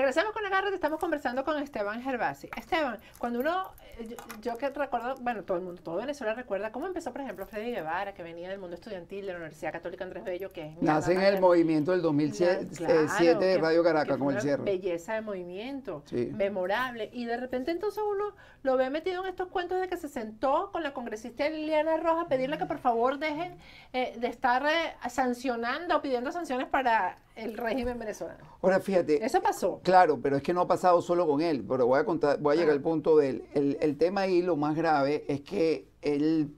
Regresamos con que estamos conversando con Esteban Gervasi. Esteban, cuando uno, eh, yo, que recuerdo, bueno, todo el mundo, todo Venezuela recuerda cómo empezó, por ejemplo, Freddy Guevara, que venía del mundo estudiantil de la Universidad Católica Andrés Bello, que es... Nace en el movimiento del 2007 eh, de Radio Caracas, con el cierre. Belleza de movimiento, memorable. Y de repente entonces uno lo ve metido en estos cuentos de que se sentó con la congresista Liliana Rojas a pedirle que por favor dejen eh, de estar sancionando o pidiendo sanciones para el régimen venezolano. Ahora fíjate. Eso pasó. Claro, pero es que no ha pasado solo con él. Pero voy a contar, voy a llegar al ah. punto de él. El, tema ahí, lo más grave, es que él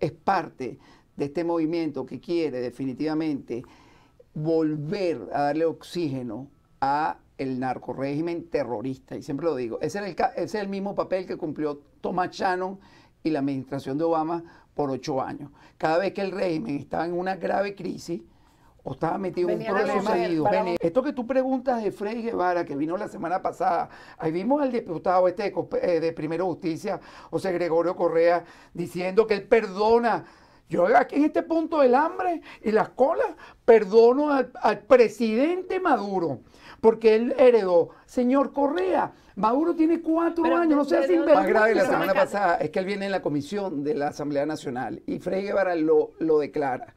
es parte de este movimiento que quiere definitivamente volver a darle oxígeno a el narcorégimen terrorista. Y siempre lo digo. Ese, el, ese es el mismo papel que cumplió Thomas Shannon y la administración de Obama por ocho años. Cada vez que el régimen estaba en una grave crisis, o estaba metido en un problema. Esto que tú preguntas de Freddy Guevara, que vino la semana pasada, ahí vimos al diputado este de, eh, Primero Justicia, José Gregorio Correa, diciendo que él perdona. Yo aquí en este punto del hambre y las colas perdono al, presidente Maduro, porque él heredó. Señor Correa, Maduro tiene cuatro años, no sea sin Más grave la semana pasada es que él viene en la comisión de la Asamblea Nacional y Frey Guevara lo, lo declara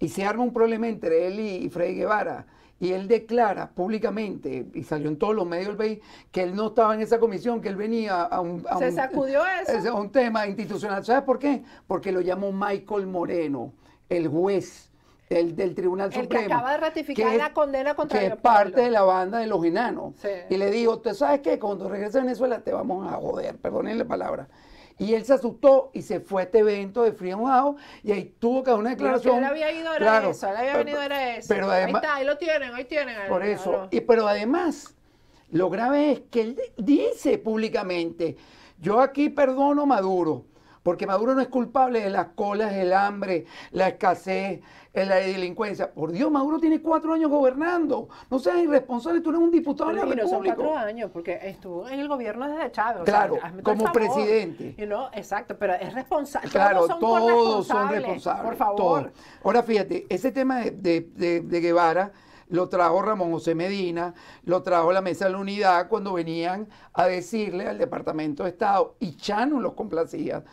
y se arma un problema entre él y, Freddy Guevara. Y él declara públicamente, y salió en todos los medios del país, que él no estaba en esa comisión, que él venía a un, ¿Se sacudió eso? un tema institucional. ¿Sabes por qué? Porque lo llamó Michael Moreno, el juez. El del Tribunal el Supremo. que acaba de ratificar la condena contra Que es parte de la banda de los enanos. Y le dijo, sabes qué? Cuando regreses a Venezuela te vamos a joder, perdónenle la palabra. Y él se asustó y se fue a este evento de en y ahí tuvo que dar una declaración. Él había ido a eso, él había venido era eso. Pero además, ahí está, ahí lo tienen, ahí tienen. Por eso. Y, pero además, lo grave es que él dice públicamente, yo aquí perdono a Maduro, porque Maduro no es culpable de las colas, el hambre, la escasez, la delincuencia. Por Dios, Maduro tiene cuatro años gobernando. No seas irresponsable, tú eres un diputado de la República. Son cuatro años, porque estuvo en el gobierno desde Chávez. Claro, como presidente. No, Exacto, pero es responsable. Claro, todos son, responsables. Por favor. Ahora fíjate, ese tema de, de, Guevara lo trajo Ramón José Medina, lo trajo la Mesa de la Unidad cuando venían a decirle al Departamento de Estado y Chano los complacía.